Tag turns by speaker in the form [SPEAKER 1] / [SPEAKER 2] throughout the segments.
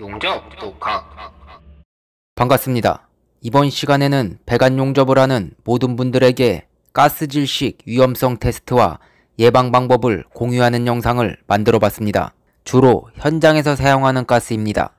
[SPEAKER 1] 용접 독학 반갑습니다. 이번 시간에는 배관 용접을 하는 모든 분들에게 가스질식 위험성 테스트와 예방 방법을 공유하는 영상을 만들어 봤습니다. 주로 현장에서 사용하는 가스입니다.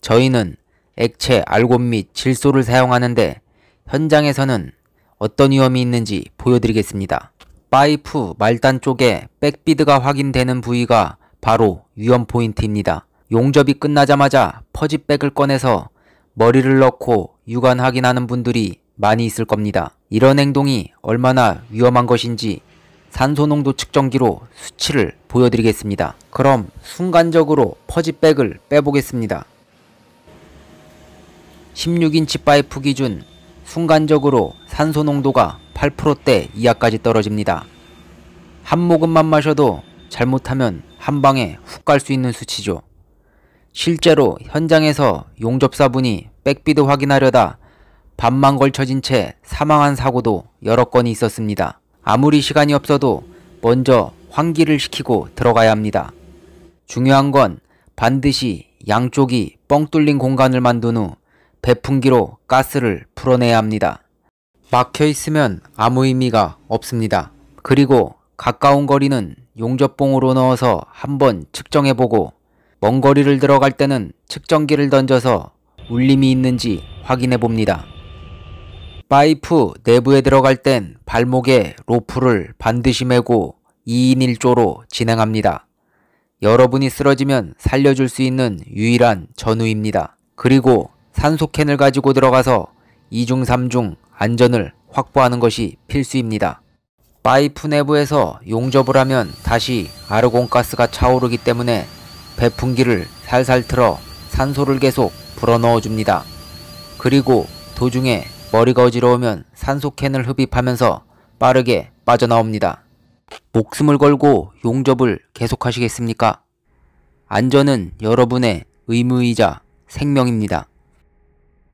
[SPEAKER 1] 저희는 액체, 알곤 및 질소를 사용하는데 현장에서는 어떤 위험이 있는지 보여드리겠습니다. 파이프 말단 쪽에 백비드가 확인되는 부위가 바로 위험 포인트입니다. 용접이 끝나자마자 퍼지백을 꺼내서 머리를 넣고 육안 확인하는 분들이 많이 있을 겁니다. 이런 행동이 얼마나 위험한 것인지 산소농도 측정기로 수치를 보여드리겠습니다. 그럼 순간적으로 퍼지백을 빼보겠습니다. 16인치 파이프 기준 순간적으로 산소농도가 8%대 이하까지 떨어집니다. 한 모금만 마셔도 잘못하면 한 방에 훅 갈 수 있는 수치죠. 실제로 현장에서 용접사분이 백비드 확인하려다 반만 걸쳐진 채 사망한 사고도 여러 건이 있었습니다. 아무리 시간이 없어도 먼저 환기를 시키고 들어가야 합니다. 중요한 건 반드시 양쪽이 뻥 뚫린 공간을 만든 후 배풍기로 가스를 풀어내야 합니다. 막혀 있으면 아무 의미가 없습니다. 그리고 가까운 거리는 용접봉으로 넣어서 한번 측정해보고 먼 거리를 들어갈 때는 측정기를 던져서 울림이 있는지 확인해 봅니다. 파이프 내부에 들어갈 땐 발목에 로프를 반드시 메고 2인 1조로 진행합니다. 여러분이 쓰러지면 살려줄 수 있는 유일한 전우입니다. 그리고 산소캔을 가지고 들어가서 2중 3중 안전을 확보하는 것이 필수입니다. 파이프 내부에서 용접을 하면 다시 아르곤가스가 차오르기 때문에 배풍기를 살살 틀어 산소를 계속 불어넣어 줍니다. 그리고 도중에 머리가 어지러우면 산소캔을 흡입하면서 빠르게 빠져나옵니다. 목숨을 걸고 용접을 계속하시겠습니까? 안전은 여러분의 의무이자 생명입니다.